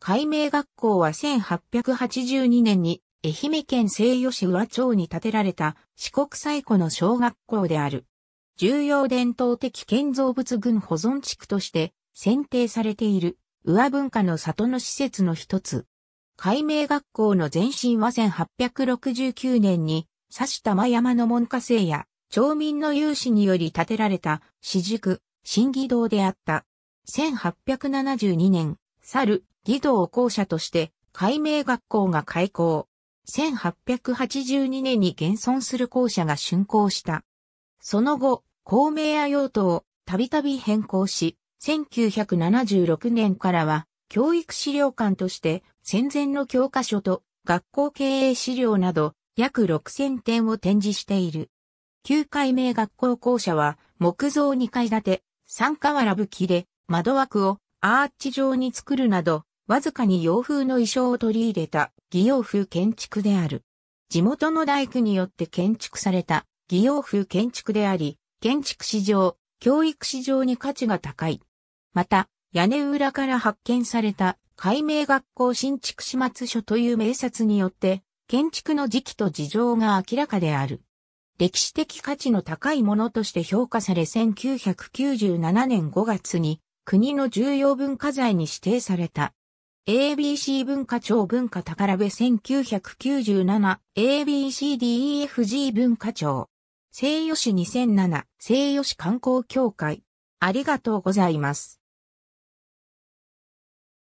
海明学校は1882年に愛媛県西予市宇和町に建てられた四国最古の小学校である。重要伝統的建造物群保存地区として選定されている宇和文化の里の施設の一つ。海明学校の前身は1869年に刺した間山の門下生や町民の有志により建てられた私塾、新義堂であった。1872年、猿、義堂校舎として、開明学校が開校。1882年に現存する校舎が竣工した。その後、校名や用途をたびたび変更し、1976年からは教育資料館として戦前の教科書と学校経営資料など約6000点を展示している。旧開明学校校舎は木造2階建て、三瓦葺きで窓枠をアーチ状に作るなどわずかに洋風の衣装を取り入れた義洋風建築である。地元の大工によって建築された義洋風建築であり、建築市場、教育市場に価値が高い。また、屋根裏から発見された解明学校新築始末書という名冊によって、建築の時期と事情が明らかである。歴史的価値の高いものとして評価され1997年5月に国の重要文化財に指定された。ABC 文化庁文化宝部 1997ABCDEFG 文化庁西予市2007西予市観光協会ありがとうございます。